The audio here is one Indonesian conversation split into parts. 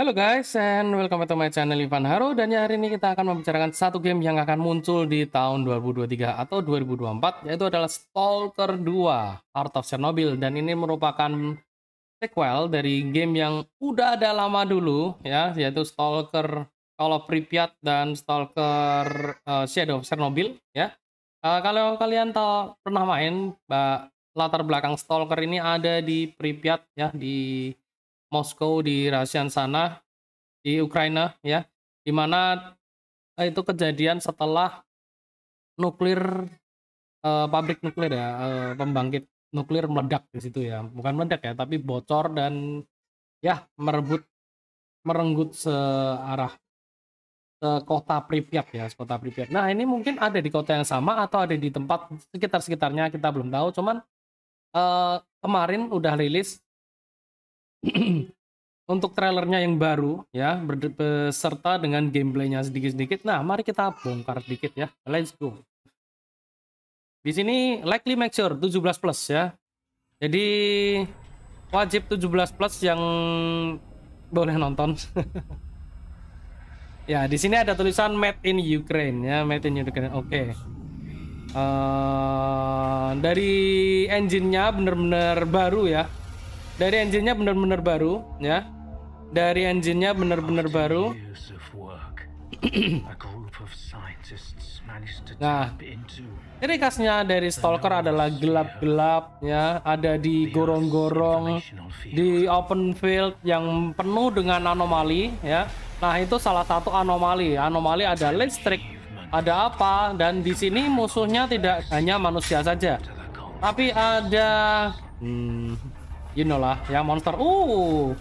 Halo guys and welcome back to my channel Ivan Haro dan ya hari ini kita akan membicarakan satu game yang akan muncul di tahun 2023 atau 2024 yaitu adalah Stalker 2 Art of Chernobyl dan ini merupakan sequel dari game yang udah ada lama dulu ya yaitu Stalker Call of Pripyat dan Stalker uh, Shadow of Chernobyl ya. Uh, kalau kalian tahu pernah main latar belakang Stalker ini ada di Pripyat ya di Moskow di Rusia sana di Ukraina ya di mana eh, itu kejadian setelah nuklir eh, pabrik nuklir ya eh, pembangkit nuklir meledak di situ ya bukan meledak ya tapi bocor dan ya merebut merenggut searah ke kota Pripyat ya, kota Pripyat. Nah ini mungkin ada di kota yang sama atau ada di tempat sekitar sekitarnya kita belum tahu. Cuman eh, kemarin udah rilis untuk trailernya yang baru ya beserta dengan gameplaynya sedikit-sedikit. Nah, mari kita bongkar sedikit ya. Let's go. Di sini likely mature 17 plus ya. Jadi wajib 17 plus yang boleh nonton. ya, di sini ada tulisan made in Ukraine ya, made in Ukraine. Oke. Okay. Uh, eh, dari engine-nya benar-benar baru ya dari engine-nya benar-benar baru ya dari engine-nya benar-benar baru nah ini khasnya dari Stalker adalah gelap-gelap ya ada di gorong-gorong di open field yang penuh dengan anomali ya nah itu salah satu anomali anomali ada listrik ada apa dan di sini musuhnya tidak hanya manusia saja tapi ada hmm, you know lah ya monster uh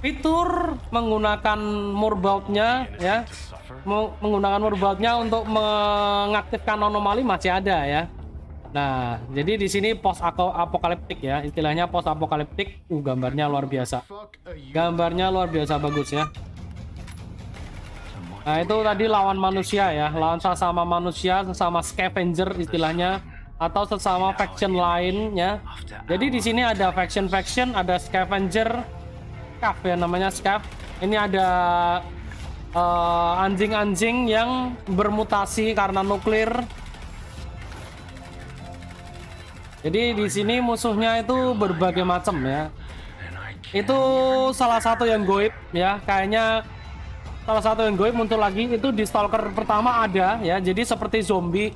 fitur menggunakan murbautnya ya menggunakan murbautnya untuk mengaktifkan anomali masih ada ya nah jadi di sini pos apokaliptik ya istilahnya pos apokaliptik uh gambarnya luar biasa gambarnya luar biasa bagus ya nah itu tadi lawan manusia ya lawan sama manusia sama scavenger istilahnya atau sesama faction lainnya. Jadi di sini ada faction-faction, ada scavenger, scav ya namanya scav. Ini ada eh, anjing-anjing uh, yang bermutasi karena nuklir. Jadi di sini musuhnya itu berbagai macam ya. Itu salah satu yang goib ya, kayaknya salah satu yang goib muncul lagi itu di stalker pertama ada ya. Jadi seperti zombie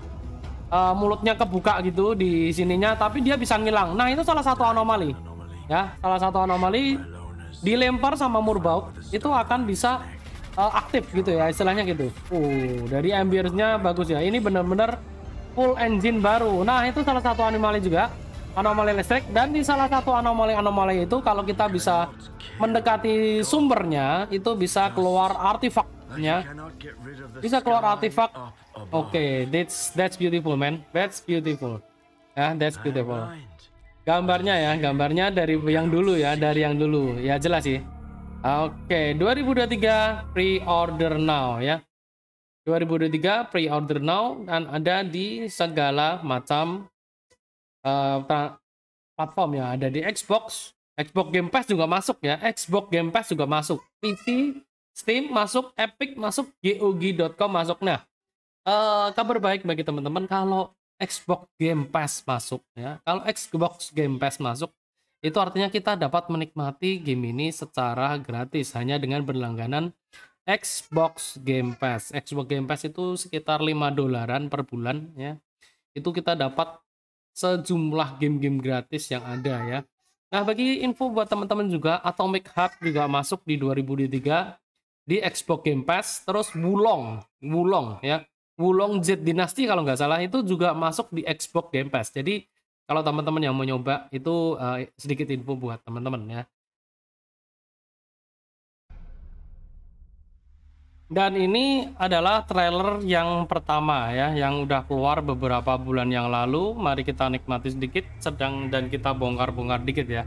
uh, mulutnya kebuka gitu di sininya tapi dia bisa ngilang nah itu salah satu anomali ya salah satu anomali dilempar sama murbau itu akan bisa uh, aktif gitu ya istilahnya gitu uh dari ambience bagus ya ini bener-bener full engine baru nah itu salah satu anomali juga anomali listrik dan di salah satu anomali-anomali itu kalau kita bisa mendekati sumbernya itu bisa keluar artefak ya Bisa keluar artefak. Oke, okay, that's that's beautiful man. That's beautiful. Ya, yeah, that's beautiful. Gambarnya ya, gambarnya dari yang dulu ya, dari yang dulu. Ya jelas sih. Oke, okay, 2023 pre-order now ya. 2023 pre-order now dan ada di segala macam uh, platform ya. Ada di Xbox, Xbox Game Pass juga masuk ya. Xbox Game Pass juga masuk. PC, Steam masuk, Epic masuk, GOG.com masuk. Nah, uh, kabar baik bagi teman-teman kalau Xbox Game Pass masuk ya. Kalau Xbox Game Pass masuk, itu artinya kita dapat menikmati game ini secara gratis hanya dengan berlangganan Xbox Game Pass. Xbox Game Pass itu sekitar 5 dolaran per bulan ya. Itu kita dapat sejumlah game-game gratis yang ada ya. Nah, bagi info buat teman-teman juga Atomic Heart juga masuk di 2023 di Xbox Game Pass terus Wulong Wulong ya Wulong Z Dynasty kalau nggak salah itu juga masuk di Xbox Game Pass jadi kalau teman-teman yang mau nyoba itu uh, sedikit info buat teman-teman ya Dan ini adalah trailer yang pertama ya, yang udah keluar beberapa bulan yang lalu. Mari kita nikmati sedikit, sedang dan kita bongkar-bongkar dikit ya.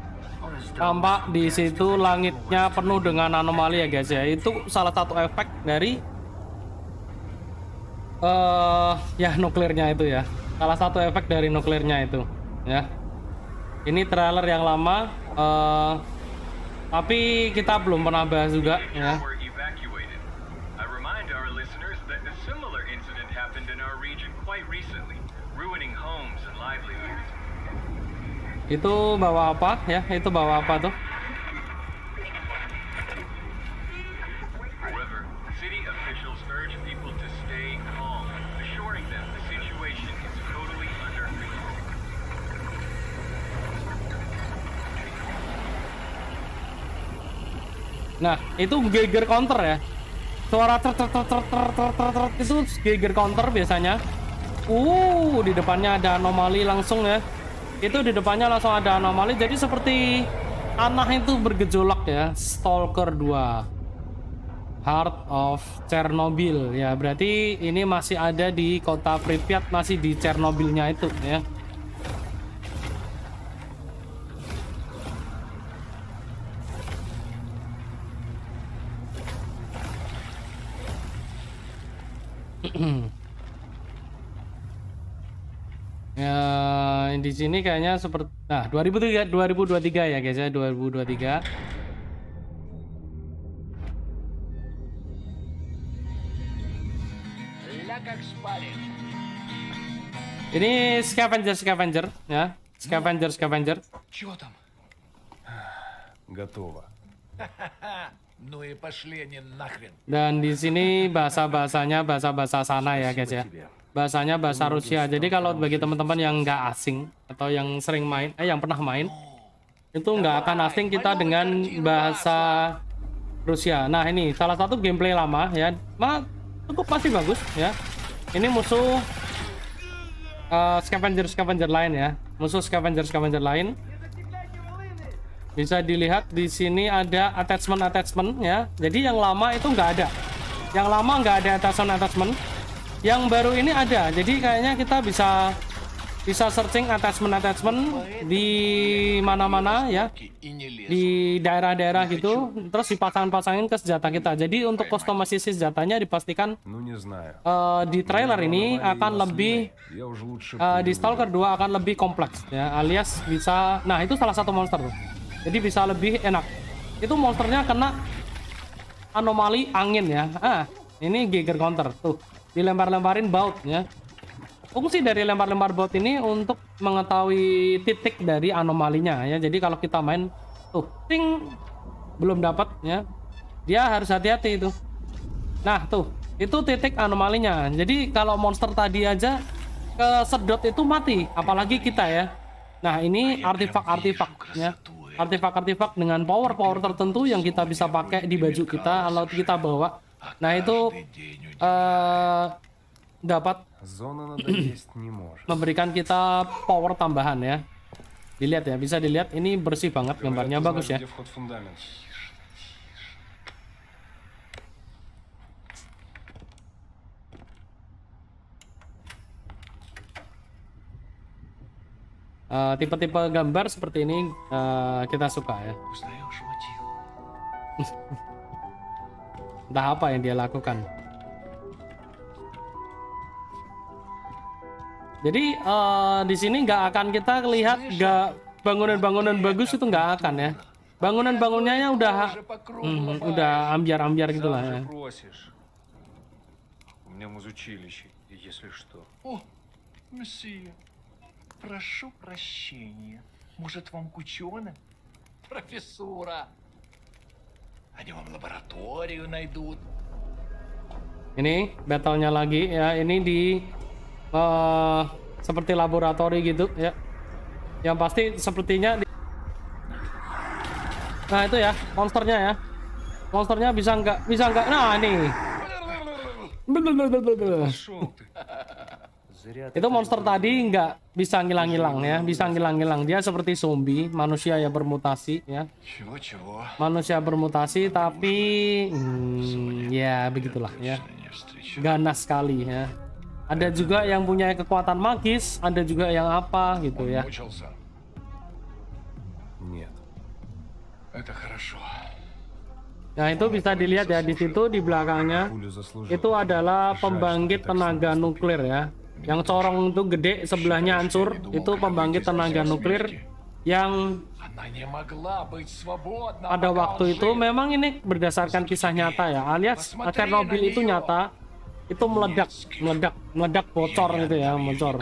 tampak di situ langitnya penuh dengan anomali ya guys ya itu salah satu efek dari uh, ya nuklirnya itu ya salah satu efek dari nuklirnya itu ya ini trailer yang lama uh, tapi kita belum pernah bahas juga ya Itu bawa apa ya? Itu bawa apa tuh? Nah, itu geger counter ya. Suara ter ter ter ter ter ter ter, ter itu geger counter biasanya. Uh, di depannya ada anomali langsung ya itu di depannya langsung ada anomali jadi seperti tanah itu bergejolak ya Stalker 2 Heart of Chernobyl ya berarti ini masih ada di kota Pripyat masih di Chernobylnya itu ya ya Nah, di sini kayaknya seperti nah 2003 2023 ya guys ya 2023. Ini scavenger scavenger ya. Scavenger scavenger. Готово. Ну и пошли они Dan di sini bahasa-bahasanya bahasa-bahasa sana ya guys ya bahasanya bahasa Rusia. Jadi kalau bagi teman-teman yang nggak asing atau yang sering main, eh yang pernah main, itu nggak akan asing kita dengan bahasa Rusia. Nah ini salah satu gameplay lama ya, mah cukup pasti bagus ya. Ini musuh uh, scavenger scavenger lain ya, musuh scavenger scavenger lain. Bisa dilihat di sini ada attachment attachment ya. Jadi yang lama itu nggak ada. Yang lama nggak ada attachment attachment yang baru ini ada jadi kayaknya kita bisa bisa searching attachment attachment di mana-mana ya di daerah-daerah gitu terus dipasang-pasangin ke senjata kita jadi untuk kostumasi senjatanya dipastikan uh, di trailer ini akan lebih uh, di stalker 2 akan lebih kompleks ya alias bisa nah itu salah satu monster tuh jadi bisa lebih enak itu monsternya kena anomali angin ya ah ini Geiger counter tuh dilempar-lemparin baut ya. Fungsi dari lempar-lempar baut ini untuk mengetahui titik dari anomalinya ya. Jadi kalau kita main tuh ting belum dapat ya. Dia harus hati-hati itu. Nah, tuh. Itu titik anomalinya. Jadi kalau monster tadi aja ke sedot itu mati, apalagi kita ya. Nah, ini artifak artefak ya artifak artefak dengan power-power tertentu yang kita bisa pakai di baju kita kalau kita bawa Nah itu uh, dapat memberikan kita power tambahan ya. Dilihat ya, bisa dilihat ini bersih banget gambarnya bagus ya. Э, tipe-tipe uh, gambar seperti ini uh, kita suka ya. Entah apa yang dia lakukan. Jadi uh, di sini nggak akan kita lihat nggak bangunan-bangunan bagus itu nggak akan ya. Bangunan-bangunannya ya udah hmm, udah ambiar-ambiar gitulah ya. прошу прощения. Может, вам к ученым? Профессура! Они вам лабораторию найдут. Ini battlenya lagi ya. Ini di uh, seperti laboratorium gitu ya. Yang pasti sepertinya. Di... Nah itu ya monsternya ya. Monsternya bisa nggak bisa nggak. Nah ini. Itu monster tadi nggak bisa ngilang-ngilang ya, iya. bisa ngilang-ngilang. Dia seperti zombie, manusia ya bermutasi ya. Manusia bermutasi tapi hmm, ya iya, begitulah ya. Ganas sekali ya. Ada iya. juga yang punya kekuatan magis, ada juga yang apa gitu ya. Nah itu bisa dilihat ya di situ di belakangnya itu adalah pembangkit tenaga nuklir ya yang corong itu gede, sebelahnya hancur, itu pembangkit tenaga nuklir yang pada waktu itu memang ini berdasarkan kisah nyata ya, alias Chernobyl itu nyata, itu meledak, meledak, meledak bocor iya, gitu ya, iya. bocor.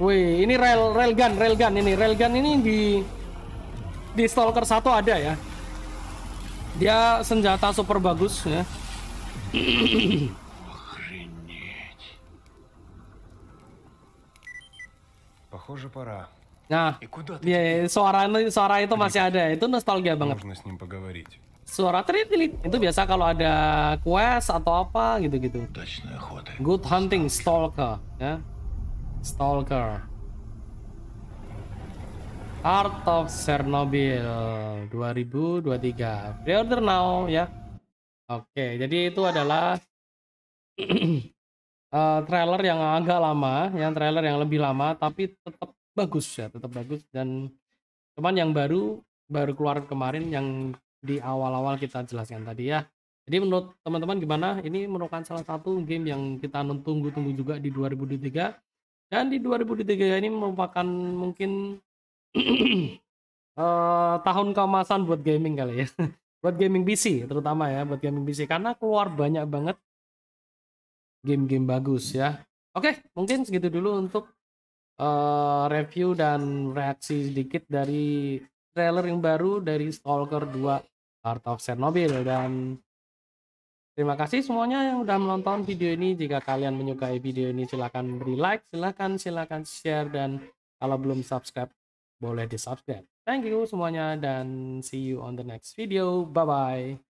Wih, ini rel railgun, railgun ini. Railgun ini di di Stalker 1 ada ya. Dia senjata super bagus ya. Похоже, пора. Nah, ya suara, suara itu masih ada. Itu nostalgia banget. Нужно с ним поговорить suara trit itu biasa kalau ada quest atau apa gitu-gitu. Good hunting stalker ya. Stalker. Art of Chernobyl 2023. Pre-order now ya. Oke, jadi itu adalah uh, trailer yang agak lama, yang trailer yang lebih lama tapi tetap bagus ya, tetap bagus dan cuman yang baru baru keluar kemarin yang di awal-awal kita jelaskan tadi ya. Jadi menurut teman-teman gimana? Ini merupakan salah satu game yang kita tunggu-tunggu juga di 2023. Dan di 2023 ini merupakan mungkin uh, tahun keemasan buat gaming kali ya. buat gaming PC terutama ya, buat gaming PC karena keluar banyak banget game-game bagus ya. Oke, mungkin segitu dulu untuk uh, review dan reaksi sedikit dari trailer yang baru dari Stalker 2 Heart of Chernobyl dan terima kasih semuanya yang udah menonton video ini jika kalian menyukai video ini silahkan beri like silahkan silahkan share dan kalau belum subscribe boleh di subscribe thank you semuanya dan see you on the next video bye bye